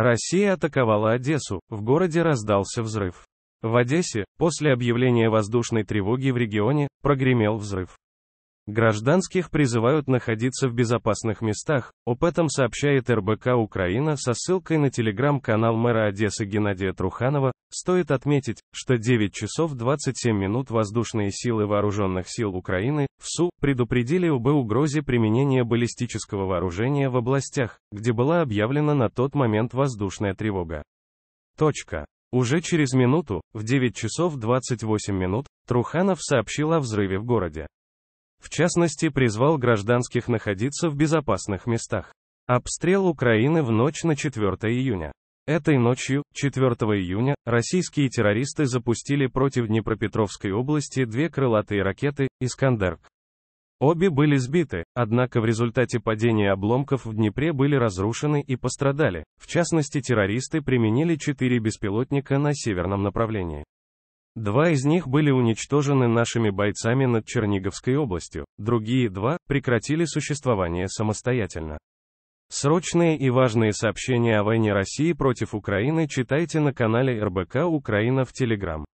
Россия атаковала Одессу, в городе раздался взрыв. В Одессе, после объявления воздушной тревоги в регионе, прогремел взрыв. Гражданских призывают находиться в безопасных местах, об этом сообщает РБК Украина со ссылкой на телеграм-канал мэра Одессы Геннадия Труханова. Стоит отметить, что 9 часов 27 минут воздушные силы вооруженных сил Украины, ВСУ, предупредили об угрозе применения баллистического вооружения в областях, где была объявлена на тот момент воздушная тревога. Точка. Уже через минуту, в 9 часов 28 минут, Труханов сообщил о взрыве в городе. В частности, призвал гражданских находиться в безопасных местах. Обстрел Украины в ночь на 4 июня. Этой ночью, 4 июня, российские террористы запустили против Днепропетровской области две крылатые ракеты «Искандерк». Обе были сбиты, однако в результате падения обломков в Днепре были разрушены и пострадали. В частности, террористы применили четыре беспилотника на северном направлении. Два из них были уничтожены нашими бойцами над Черниговской областью, другие два прекратили существование самостоятельно. Срочные и важные сообщения о войне России против Украины читайте на канале РБК Украина в Телеграм.